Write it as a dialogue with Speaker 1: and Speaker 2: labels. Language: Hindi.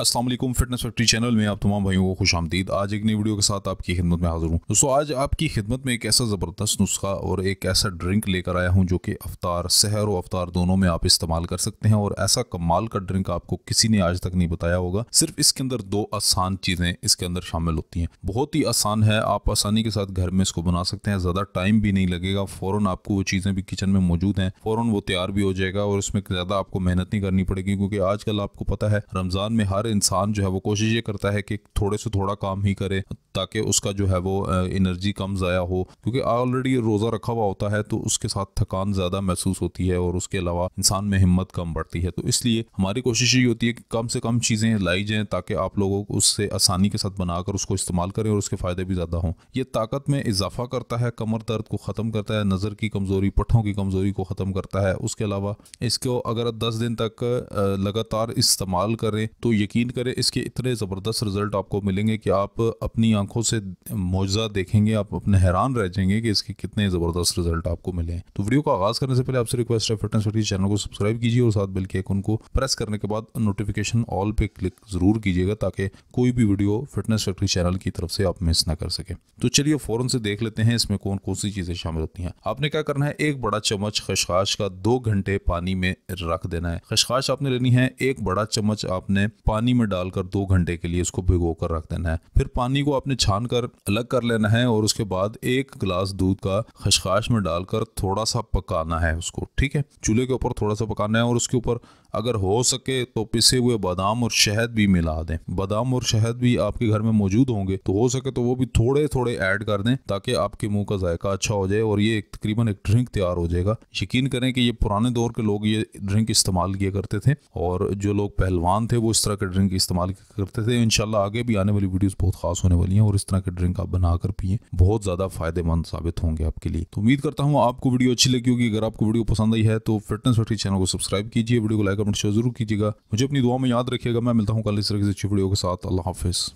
Speaker 1: असलम फिटनेस फैक्ट्री चैनल में आप तमाम भाइयों को खुश आमदीद आज एक नई वीडियो के साथ आपकी खिदमत में हाजिर हूँ दोस्तों आज आपकी खिदमत में एक ऐसा ज़बरदस्त नुस्खा और एक ऐसा ड्रिंक लेकर आया हूँ जो कि अफ्तार सहर और अफ्तार दोनों में आप इस्तेमाल कर सकते हैं और ऐसा कमाल का ड्रिंक आपको किसी ने आज तक नहीं बताया होगा सिर्फ इसके अंदर दो आसान चीज़ें इसके अंदर शामिल होती हैं बहुत ही आसान है आप आसानी के साथ घर में इसको बना सकते हैं ज़्यादा टाइम भी नहीं लगेगा फ़ौरन आपको वो चीज़ें भी किचन में मौजूद हैं फ़ौरन वो तैयार भी हो जाएगा और इसमें ज़्यादा आपको मेहनत नहीं करनी पड़ेगी क्योंकि आजकल आपको पता है रमज़ान में हर इंसान जो है वो कोशिश ये करता है कि थोड़े से थोड़ा काम ही करे ताकि उसका जो है वो एनर्जी कम ज़ाया हो क्योंकि ऑलरेडी रोज़ा रखा हुआ होता है तो उसके साथ थकान ज़्यादा महसूस होती है और उसके अलावा इंसान में हिम्मत कम बढ़ती है तो इसलिए हमारी कोशिश ये होती है कि कम से कम चीज़ें लाई जाएँ ताकि आप लोगों को उससे आसानी के साथ बनाकर उसको इस्तेमाल करें और उसके फ़ायदे भी ज़्यादा हों ये ताकत में इजाफा करता है कमर दर्द को ख़त्म करता है नज़र की कमज़ोरी पठों की कमज़ोरी को ख़त्म करता है उसके अलावा इसको अगर दस दिन तक लगातार इस्तेमाल करें तो यकीन करें इसके इतने ज़बरदस्त रिज़ल्ट आपको मिलेंगे कि आप अपनी आंखों से मुआजा देखेंगे आप अपने हैरान रह जाएंगे कि इसके कितने ज़बरदस्त रिजल्ट आपको मिले हैं तो वीडियो का आगाज़ करने से पहले आपसे रिक्वेस्ट है फिटनेस फिटनेस चैनल को सब्सक्राइब कीजिए और साथ बेल के आइकन को प्रेस करने के बाद नोटिफिकेशन ऑल पे क्लिक ज़रूर कीजिएगा ताकि कोई भी वीडियो फिटनेस फैक्ट्री चैनल की तरफ से आप मिस ना कर सके तो चलिए फ़ौरन से देख लेते हैं इसमें कौन कौन सी चीज़ें शामिल होती हैं आपने क्या करना है एक बड़ा चम्मच खशखाश का दो घंटे पानी में रख देना है खशखाश आपने लेनी है एक बड़ा चम्मच आपने पानी में डालकर दो घंटे के लिए उसको भिगो कर रख देना है फिर पानी को आप आपने छान कर अलग कर लेना है और उसके बाद एक गिलास दूध का खशखाश में डालकर थोड़ा सा पकाना है उसको ठीक है चूल्हे के ऊपर थोड़ा सा पकाना है और उसके ऊपर अगर हो सके तो पिसे हुए बादाम और शहद भी मिला दें बादाम और शहद भी आपके घर में मौजूद होंगे तो हो सके तो वो भी थोड़े थोड़े ऐड कर दें ताकि आपके मुंह का जायका अच्छा हो जाए और ये तकरीबन एक ड्रिंक तैयार हो जाएगा यकीन करें कि ये पुराने दौर के लोग ये ड्रिंक इस्तेमाल किया करते थे और जो लोग पहलवान थे वो इस तरह के ड्रिंक इस्तेमाल करते थे इनशाला आगे भी आने वाली वीडियोज़ बहुत खास होने वाली पिए और इस तरह के ड्रिंक आप बनाकर पिए बहुत ज्यादा फायदेमंद साबित होंगे आपके लिए तो उम्मीद करता हूँ आपको वीडियो अच्छी लगी होगी अगर आपको वीडियो पसंद आई है तो फिटनेस फैक्ट्री चैनल को सब्सक्राइब कीजिए वीडियो को लाइक कमेंट शेयर जरूर कीजिएगा मुझे अपनी दुआ में याद रखिएगा मैं मिलता हूँ कल इस तरह की अच्छी वीडियो के साथ अल्लाह हाफिज़